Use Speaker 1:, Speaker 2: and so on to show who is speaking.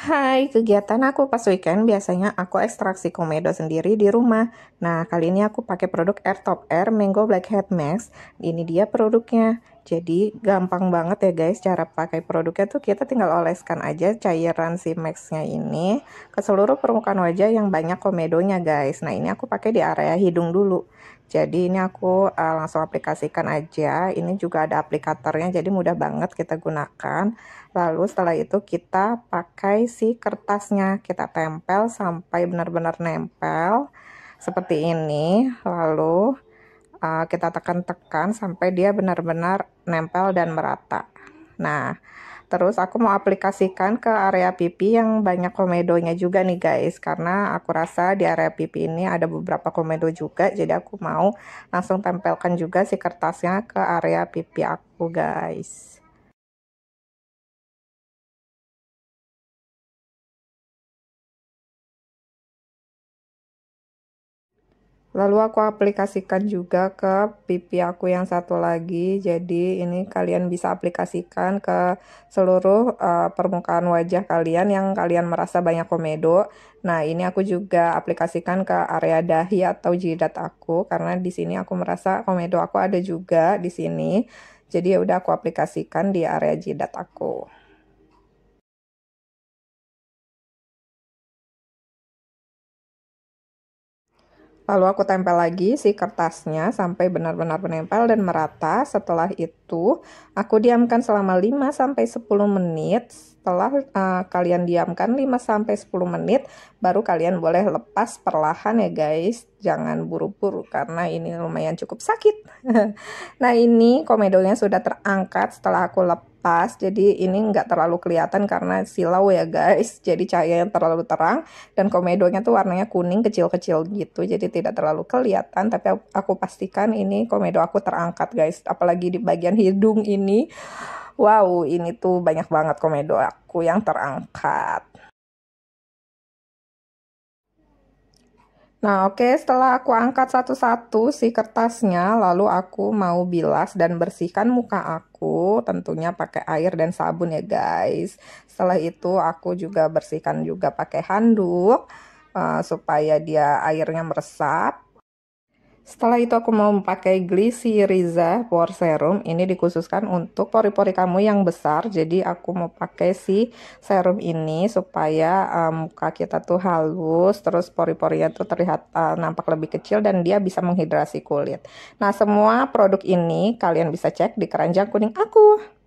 Speaker 1: Hai, kegiatan aku pas weekend biasanya aku ekstraksi komedo sendiri di rumah. Nah, kali ini aku pakai produk Air Top Air Mango Blackhead Max. Ini dia produknya. Jadi gampang banget ya guys cara pakai produknya tuh kita tinggal oleskan aja cairan si Maxnya ini ke seluruh permukaan wajah yang banyak komedonya guys. Nah, ini aku pakai di area hidung dulu. Jadi ini aku uh, langsung aplikasikan aja. Ini juga ada aplikatornya jadi mudah banget kita gunakan. Lalu setelah itu kita pakai si kertasnya. Kita tempel sampai benar-benar nempel seperti ini. Lalu uh, kita tekan-tekan sampai dia benar-benar nempel dan merata. Nah, Terus aku mau aplikasikan ke area pipi yang banyak komedonya juga nih guys karena aku rasa di area pipi ini ada beberapa komedo juga jadi aku mau langsung tempelkan juga si kertasnya ke area pipi aku guys. Lalu aku aplikasikan juga ke pipi aku yang satu lagi. Jadi ini kalian bisa aplikasikan ke seluruh uh, permukaan wajah kalian yang kalian merasa banyak komedo. Nah, ini aku juga aplikasikan ke area dahi atau jidat aku karena di sini aku merasa komedo aku ada juga di sini. Jadi ya udah aku aplikasikan di area jidat aku. Lalu aku tempel lagi si kertasnya sampai benar-benar menempel dan merata. Setelah itu, aku diamkan selama 5 sampai 10 menit. Setelah uh, kalian diamkan 5 sampai 10 menit, baru kalian boleh lepas perlahan ya guys. Jangan buru-buru karena ini lumayan cukup sakit. nah, ini komedonya sudah terangkat setelah aku lepas pas jadi ini nggak terlalu kelihatan karena silau ya guys jadi cahaya yang terlalu terang dan komedonya tuh warnanya kuning kecil-kecil gitu jadi tidak terlalu kelihatan tapi aku pastikan ini komedo aku terangkat guys apalagi di bagian hidung ini wow ini tuh banyak banget komedo aku yang terangkat Nah, oke, okay, setelah aku angkat satu-satu si kertasnya, lalu aku mau bilas dan bersihkan muka aku, tentunya pakai air dan sabun ya, guys. Setelah itu aku juga bersihkan juga pakai handuk uh, supaya dia airnya meresap. Setelah itu aku mau pakai Riza Pore Serum. Ini dikhususkan untuk pori-pori kamu yang besar. Jadi aku mau pakai si serum ini supaya um, muka kita tuh halus, terus pori-porinya tuh terlihat uh, nampak lebih kecil dan dia bisa menghidrasi kulit. Nah, semua produk ini kalian bisa cek di keranjang kuning aku.